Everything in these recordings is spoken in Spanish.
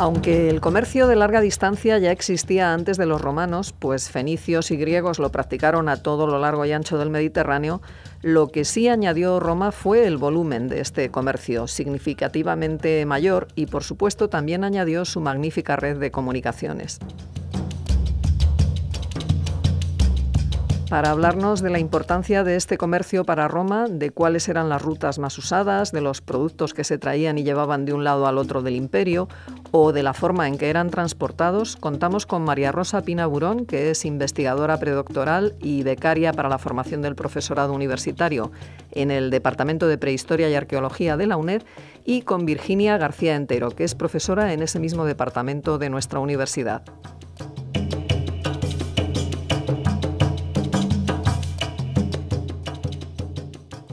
Aunque el comercio de larga distancia ya existía antes de los romanos, pues fenicios y griegos lo practicaron a todo lo largo y ancho del Mediterráneo, lo que sí añadió Roma fue el volumen de este comercio, significativamente mayor, y por supuesto también añadió su magnífica red de comunicaciones. para hablarnos de la importancia de este comercio para Roma, de cuáles eran las rutas más usadas, de los productos que se traían y llevaban de un lado al otro del imperio o de la forma en que eran transportados, contamos con María Rosa Pina Burón, que es investigadora predoctoral y becaria para la formación del profesorado universitario en el Departamento de Prehistoria y Arqueología de la UNED, y con Virginia García Entero, que es profesora en ese mismo departamento de nuestra universidad.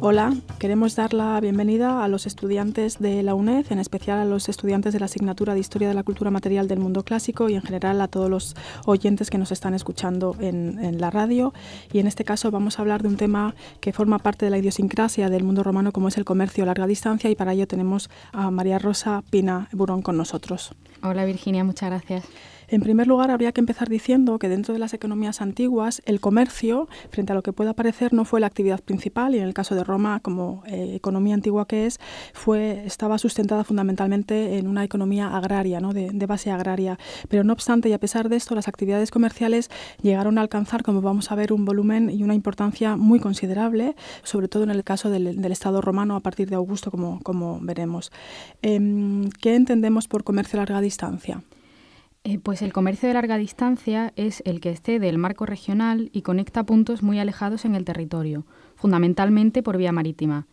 Hola, queremos dar la bienvenida a los estudiantes de la UNED, en especial a los estudiantes de la asignatura de Historia de la Cultura Material del Mundo Clásico y en general a todos los oyentes que nos están escuchando en, la radio. Y en este caso vamos a hablar de un tema que forma parte de la idiosincrasia del mundo romano como es el comercio a larga distancia y para ello tenemos a María Rosa Pina Burón con nosotros. Hola Virginia, muchas gracias. En primer lugar, habría que empezar diciendo que dentro de las economías antiguas, el comercio, frente a lo que pueda parecer, no fue la actividad principal y en el caso de Roma, como eh, economía antigua que es, fue, estaba sustentada fundamentalmente en una economía agraria, ¿no? de, base agraria. Pero no obstante, y a pesar de esto, las actividades comerciales llegaron a alcanzar, como vamos a ver, un volumen y una importancia muy considerable, sobre todo en el caso del, Estado romano a partir de Augusto, como, veremos. Em, ¿Qué entendemos por comercio a larga distancia? Eh, pues el comercio de larga distancia es el que excede el marco regional y conecta puntos muy alejados en el territorio, fundamentalmente por vía marítima.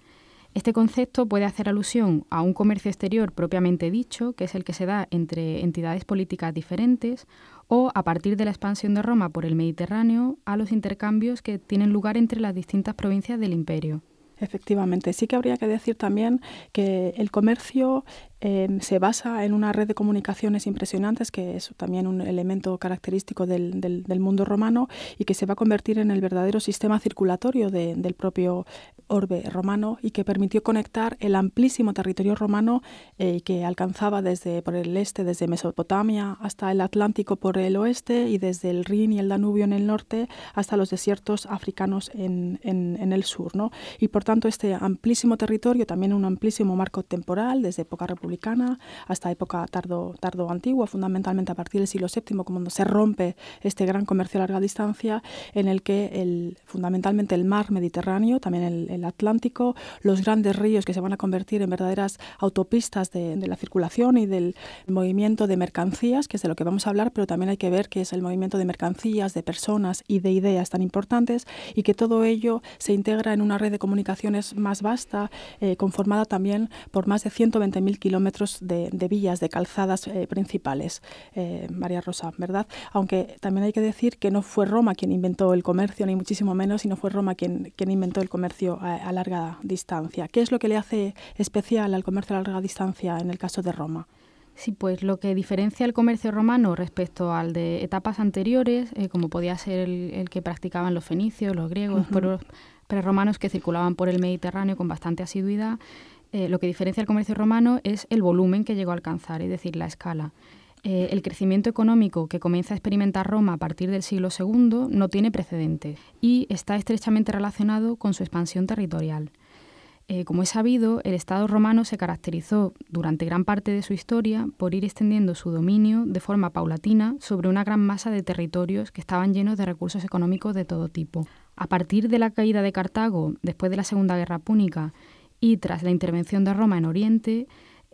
Este concepto puede hacer alusión a un comercio exterior propiamente dicho, que es el que se da entre entidades políticas diferentes, o a partir de la expansión de Roma por el Mediterráneo, a los intercambios que tienen lugar entre las distintas provincias del imperio. Efectivamente, sí que habría que decir también que el comercio Em, se basa en una red de comunicaciones impresionantes, que es también un elemento característico del, mundo romano y que se va a convertir en el verdadero sistema circulatorio del propio orbe romano y que permitió conectar el amplísimo territorio romano eh, que alcanzaba desde por el este, desde Mesopotamia hasta el Atlántico por el oeste y desde el Rin y el Danubio en el norte hasta los desiertos africanos en, el sur. ¿no? Y por tanto este amplísimo territorio, también un amplísimo marco temporal, desde época República hasta época tardo, tardo antigua, fundamentalmente a partir del siglo VII, cuando se rompe este gran comercio a larga distancia, en el que el, fundamentalmente el mar Mediterráneo, también el, Atlántico, los grandes ríos que se van a convertir en verdaderas autopistas de, la circulación y del movimiento de mercancías, que es de lo que vamos a hablar, pero también hay que ver que es el movimiento de mercancías, de personas y de ideas tan importantes, y que todo ello se integra en una red de comunicaciones más vasta, eh, conformada también por más de 120.000 kilómetros metros de, villas de calzadas eh, principales, eh, María Rosa, ¿verdad? Aunque también hay que decir que no fue Roma quien inventó el comercio, ni muchísimo menos, sino fue Roma quien, quien inventó el comercio a, larga distancia. ¿Qué es lo que le hace especial al comercio a larga distancia en el caso de Roma? Sí, pues lo que diferencia el comercio romano respecto al de etapas anteriores, eh, como podía ser el, que practicaban los fenicios, los griegos, los -huh. romanos que circulaban por el Mediterráneo con bastante asiduidad, eh, lo que diferencia el comercio romano es el volumen que llegó a alcanzar, es decir, la escala. Eh, el crecimiento económico que comienza a experimentar Roma a partir del siglo II no tiene precedentes y está estrechamente relacionado con su expansión territorial. Eh, como es sabido, el Estado romano se caracterizó durante gran parte de su historia por ir extendiendo su dominio de forma paulatina sobre una gran masa de territorios que estaban llenos de recursos económicos de todo tipo. A partir de la caída de Cartago, después de la Segunda Guerra Púnica y tras la intervención de Roma en Oriente,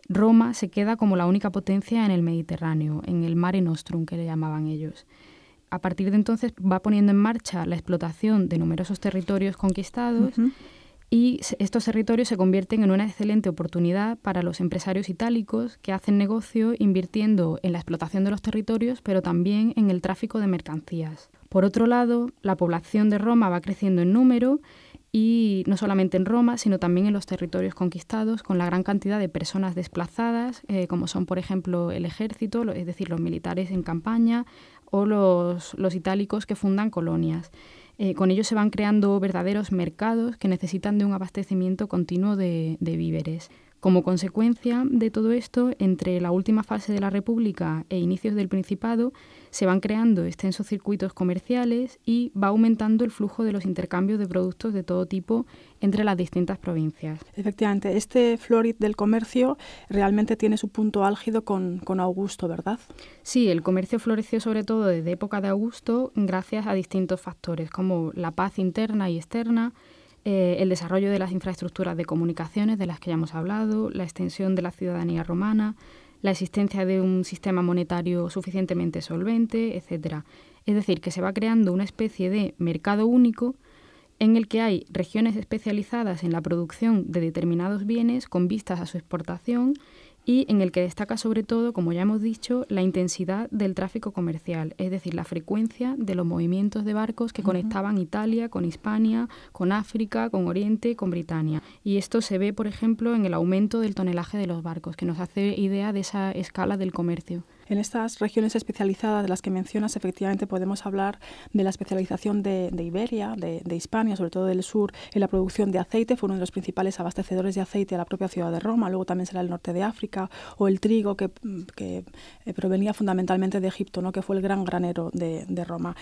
Roma se queda como la única potencia en el Mediterráneo, en el Mare Nostrum que le llamaban ellos. A partir de entonces va poniendo en marcha la explotación de numerosos territorios conquistados y estos territorios se convierten en una excelente oportunidad para los empresarios itálicos que hacen negocio invirtiendo en la explotación de los territorios, pero también en el tráfico de mercancías. Por otro lado, la población de Roma va creciendo en número y no solamente en Roma, sino también en los territorios conquistados, con la gran cantidad de personas desplazadas, eh, como son, por ejemplo, el ejército, es decir, los militares en campaña, o los, itálicos que fundan colonias. Eh, con ellos se van creando verdaderos mercados que necesitan de un abastecimiento continuo de víveres. Como consecuencia de todo esto, entre la última fase de la República e inicios del Principado, se van creando extensos circuitos comerciales y va aumentando el flujo de los intercambios de productos de todo tipo entre las distintas provincias. Efectivamente, este florid del comercio realmente tiene su punto álgido con, con Augusto, ¿verdad? Sí, el comercio floreció sobre todo desde época de Augusto gracias a distintos factores como la paz interna y externa, eh, el desarrollo de las infraestructuras de comunicaciones de las que ya hemos hablado, la extensión de la ciudadanía romana, la existencia de un sistema monetario suficientemente solvente, etc. Es decir, que se va creando una especie de mercado único en el que hay regiones especializadas en la producción de determinados bienes con vistas a su exportación y en el que destaca sobre todo, como ya hemos dicho, la intensidad del tráfico comercial, es decir, la frecuencia de los movimientos de barcos que conectaban Italia con Hispania, con África, con Oriente, con Britania. Y esto se ve, por ejemplo, en el aumento del tonelaje de los barcos, que nos hace idea de esa escala del comercio. En estas regiones especializadas de las que mencionas, efectivamente podemos hablar de la especialización de, Iberia, de, Hispania, sobre todo del sur, en la producción de aceite. Fue uno de los principales abastecedores de aceite a la propia ciudad de Roma. Luego también será el norte de África o el trigo que, eh, provenía fundamentalmente de Egipto, ¿no? que fue el gran granero de, Roma.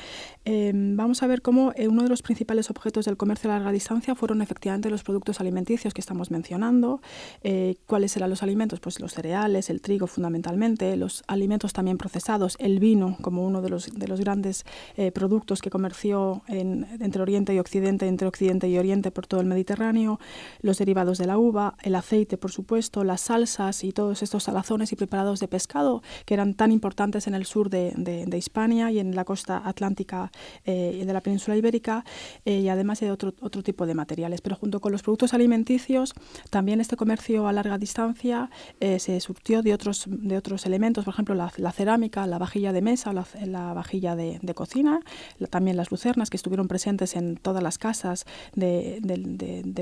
Eh, vamos a ver cómo eh, uno de los principales objetos del comercio a larga distancia fueron efectivamente los productos alimenticios que estamos mencionando. ¿Cuáles eran los alimentos? Pues los cereales, el trigo fundamentalmente, los alimentos también procesados, el vino como uno de los, de los grandes eh, productos que comerció entre Oriente y Occidente, entre Occidente y Oriente por todo el Mediterráneo, los derivados de la uva, el aceite, por supuesto, las salsas y todos estos salazones y preparados de pescado que eran tan importantes en el sur de, de, Hispania y en la costa atlántica eh, de la península ibérica eh, y además de otro, tipo de materiales. Pero junto con los productos alimenticios, también este comercio a larga distancia eh, se surtió de otros, de otros elementos, por ejemplo, la la, cerámica, la vajilla de mesa, la, vajilla de, cocina, también las lucernas que estuvieron presentes en todas las casas de,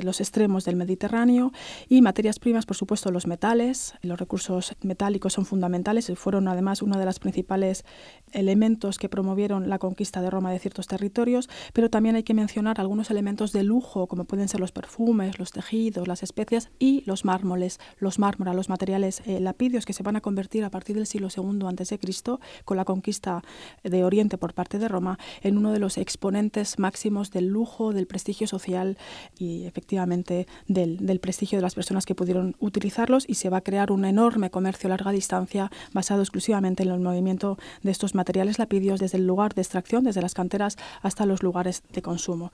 los extremos del Mediterráneo y materias primas, por supuesto, los metales. Los recursos metálicos son fundamentales y fueron además uno de los principales elementos que promovieron la conquista de Roma de ciertos territorios, pero también hay que mencionar algunos elementos de lujo, como pueden ser los perfumes, los tejidos, las especias y los mármoles, los mármoles, los materiales eh, lapidios que se van a convertir a partir del siglo II antes de Cristo, con la conquista de Oriente por parte de Roma, en uno de los exponentes máximos del lujo, del prestigio social y efectivamente del, del prestigio de las personas que pudieron utilizarlos y se va a crear un enorme comercio a larga distancia basado exclusivamente en el movimiento de estos materiales lapidios desde el lugar de extracción, desde las canteras hasta los lugares de consumo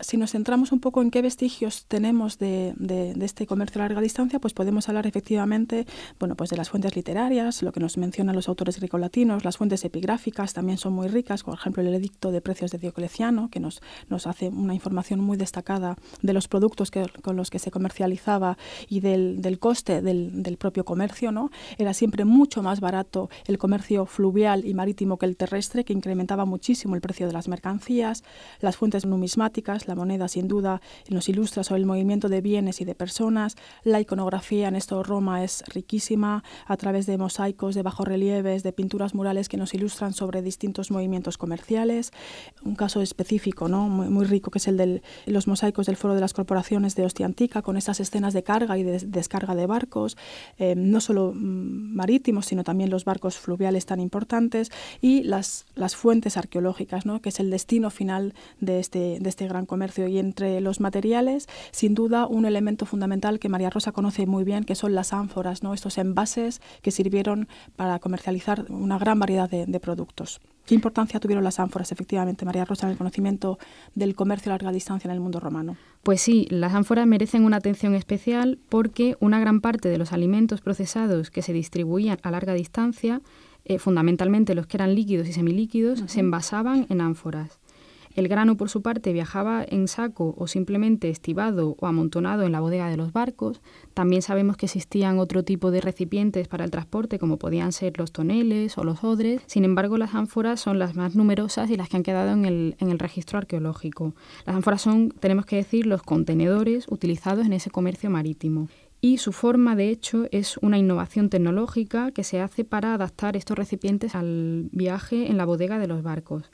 si nos centramos un poco en qué vestigios tenemos de, de, este comercio a larga distancia, pues podemos hablar efectivamente bueno, pues de las fuentes literarias, lo que nos mencionan los autores latinos las fuentes epigráficas también son muy ricas, por ejemplo el edicto de precios de Diocleciano, que nos, nos hace una información muy destacada de los productos con los que se comercializaba y del, del coste del, del, propio comercio. ¿no? Era siempre mucho más barato el comercio fluvial y marítimo que el terrestre, que incrementaba muchísimo el precio de las mercancías, las fuentes numismáticas, la moneda sin duda nos ilustra sobre el movimiento de bienes y de personas, la iconografía en esto Roma es riquísima a través de mosaicos, de bajorrelieves, de pinturas murales que nos ilustran sobre distintos movimientos comerciales, un caso específico ¿no? muy, muy rico que es el de los mosaicos del Foro de las Corporaciones de Ostia Antica con esas escenas de carga y descarga de barcos, eh, no solo mm, marítimos sino también los barcos fluviales tan importantes y las, las fuentes arqueológicas, ¿no? que es el destino final de este, de este gran comercio. Y entre los materiales, sin duda, un elemento fundamental que María Rosa conoce muy bien, que son las ánforas, ¿no? estos envases que sirvieron para comercializar una gran variedad de, productos. ¿Qué importancia tuvieron las ánforas, efectivamente, María Rosa, en el conocimiento del comercio a larga distancia en el mundo romano? Pues sí, las ánforas merecen una atención especial porque una gran parte de los alimentos procesados que se distribuían a larga distancia, eh, fundamentalmente los que eran líquidos y semilíquidos, se envasaban en ánforas. El grano, por su parte, viajaba en saco o simplemente estivado o amontonado en la bodega de los barcos. También sabemos que existían otro tipo de recipientes para el transporte, como podían ser los toneles o los odres. Sin embargo, las ánforas son las más numerosas y las que han quedado en el, registro arqueológico. Las ánforas son, tenemos que decir, los contenedores utilizados en ese comercio marítimo y su forma de hecho es una innovación tecnológica que se hace para adaptar estos recipientes al viaje en la bodega de los barcos.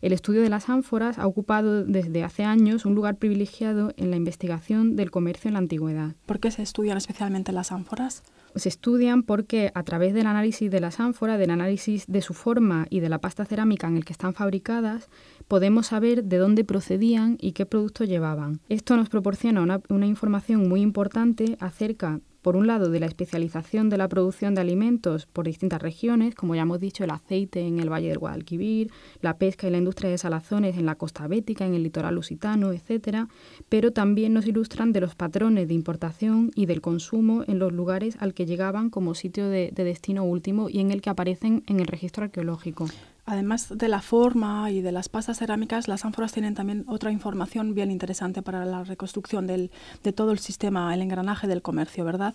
El estudio de las ánforas ha ocupado desde hace años un lugar privilegiado en la investigación del comercio en la antigüedad. ¿Por qué se estudian especialmente las ánforas? Se estudian porque a través del análisis de las ánforas, del análisis de su forma y de la pasta cerámica en el que están fabricadas, podemos saber de dónde procedían y qué producto llevaban. Esto nos proporciona una, una información muy importante acerca por un lado, de la especialización de la producción de alimentos por distintas regiones, como ya hemos dicho, el aceite en el Valle del Guadalquivir, la pesca y la industria de salazones en la costa bética, en el litoral lusitano, etc. Pero también nos ilustran de los patrones de importación y del consumo en los lugares al que llegaban como sitio de destino último y en el que aparecen en el registro arqueológico. Además de la forma y de las pastas cerámicas, las ánforas tienen también otra información bien interesante para la reconstrucción de todo el sistema, el engranaje del comercio, ¿verdad?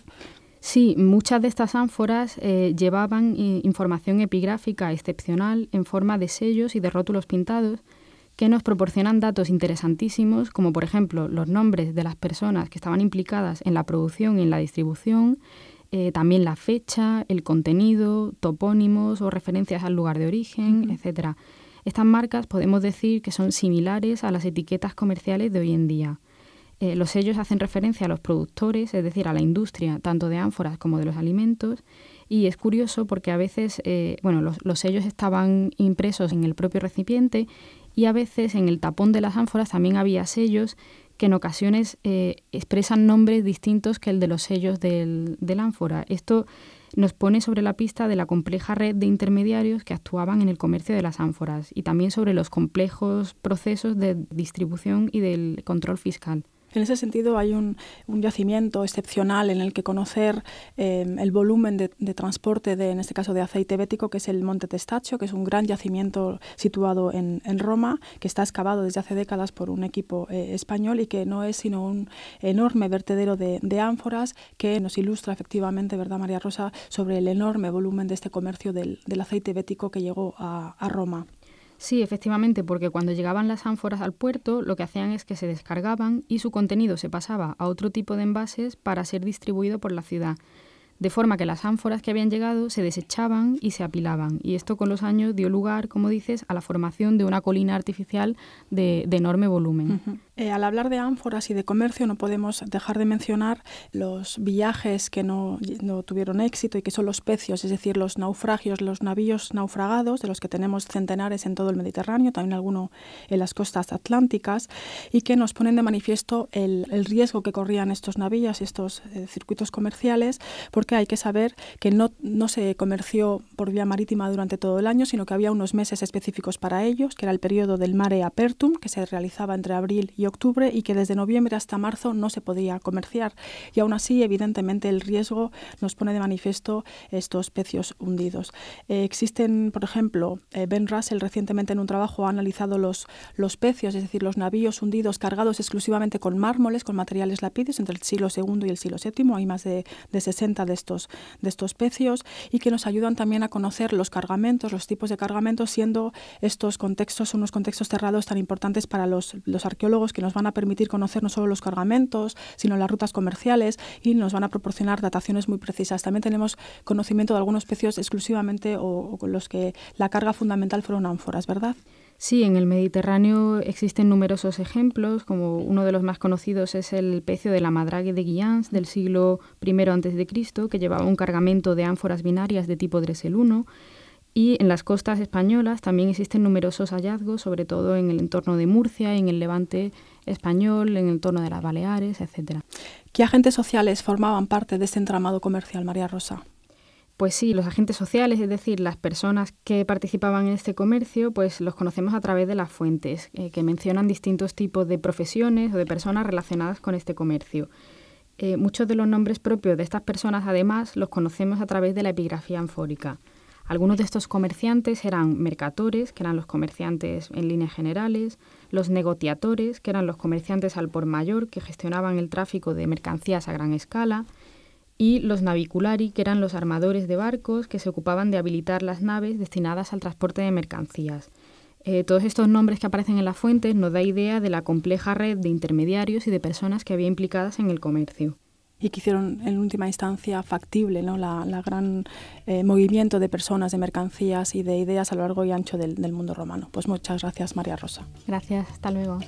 Sí, muchas de estas ánforas eh, llevaban eh, información epigráfica excepcional en forma de sellos y de rótulos pintados que nos proporcionan datos interesantísimos, como por ejemplo los nombres de las personas que estaban implicadas en la producción y en la distribución, eh, también la fecha, el contenido, topónimos o referencias al lugar de origen, etc. Estas marcas podemos decir que son similares a las etiquetas comerciales de hoy en día. Eh, los sellos hacen referencia a los productores, es decir, a la industria, tanto de ánforas como de los alimentos, y es curioso porque a veces, eh, bueno, los, sellos estaban impresos en el propio recipiente y a veces en el tapón de las ánforas también había sellos que en ocasiones eh, expresan nombres distintos que el de los sellos del, del ánfora. Esto nos pone sobre la pista de la compleja red de intermediarios que actuaban en el comercio de las ánforas y también sobre los complejos procesos de distribución y del control fiscal. En ese sentido hay un, yacimiento excepcional en el que conocer em, el volumen de, transporte, de, en este caso de aceite bético, que es el Monte Testaccio, que es un gran yacimiento situado en, Roma, que está excavado desde hace décadas por un equipo eh, español y que no es sino un enorme vertedero de, ánforas que nos ilustra efectivamente, ¿verdad, María Rosa?, sobre el enorme volumen de este comercio del, aceite bético que llegó a, a Roma. Sí, efectivamente, porque cuando llegaban las ánforas al puerto, lo que hacían es que se descargaban y su contenido se pasaba a otro tipo de envases para ser distribuido por la ciudad de forma que las ánforas que habían llegado se desechaban y se apilaban, y esto con los años dio lugar, como dices, a la formación de una colina artificial de, enorme volumen. Eh, al hablar de ánforas y de comercio no podemos dejar de mencionar los viajes que no, tuvieron éxito y que son los pecios, es decir, los naufragios, los navíos naufragados, de los que tenemos centenares en todo el Mediterráneo, también alguno en las costas atlánticas, y que nos ponen de manifiesto el, riesgo que corrían estos navíos y estos eh, circuitos comerciales, que hay que saber que no, no se comerció por vía marítima durante todo el año, sino que había unos meses específicos para ellos, que era el periodo del mare apertum, que se realizaba entre abril y octubre y que desde noviembre hasta marzo no se podía comerciar. Y aún así, evidentemente, el riesgo nos pone de manifiesto estos pecios hundidos. Eh, existen, por ejemplo, eh, Ben Russell recientemente en un trabajo ha analizado los, los pecios, es decir, los navíos hundidos cargados exclusivamente con mármoles, con materiales lapides, entre el siglo II y el siglo VII. Hay más de, de 60 de de estos, de pecios y que nos ayudan también a conocer los cargamentos, los tipos de cargamentos, siendo estos contextos unos contextos cerrados tan importantes para los, arqueólogos que nos van a permitir conocer no solo los cargamentos, sino las rutas comerciales y nos van a proporcionar dataciones muy precisas. También tenemos conocimiento de algunos pecios exclusivamente o, o con los que la carga fundamental fueron ánforas, ¿verdad? Sí, en el Mediterráneo existen numerosos ejemplos, como uno de los más conocidos es el pecio de la madrague de Guillans del siglo I a.C., que llevaba un cargamento de ánforas binarias de tipo Dresel I, Y en las costas españolas también existen numerosos hallazgos, sobre todo en el entorno de Murcia, en el levante español, en el entorno de las Baleares, etc. ¿Qué agentes sociales formaban parte de este entramado comercial, María Rosa? Pues sí, los agentes sociales, es decir, las personas que participaban en este comercio, pues los conocemos a través de las fuentes, eh, que mencionan distintos tipos de profesiones o de personas relacionadas con este comercio. Eh, muchos de los nombres propios de estas personas, además, los conocemos a través de la epigrafía anfórica. Algunos de estos comerciantes eran mercatores, que eran los comerciantes en líneas generales, los negociadores, que eran los comerciantes al por mayor, que gestionaban el tráfico de mercancías a gran escala, y los naviculari, que eran los armadores de barcos que se ocupaban de habilitar las naves destinadas al transporte de mercancías. Eh, todos estos nombres que aparecen en la fuente nos da idea de la compleja red de intermediarios y de personas que había implicadas en el comercio y que hicieron en última instancia factible ¿no? la, gran eh, movimiento de personas, de mercancías y de ideas a lo largo y ancho del, mundo romano. Pues muchas gracias, María Rosa. Gracias, hasta luego.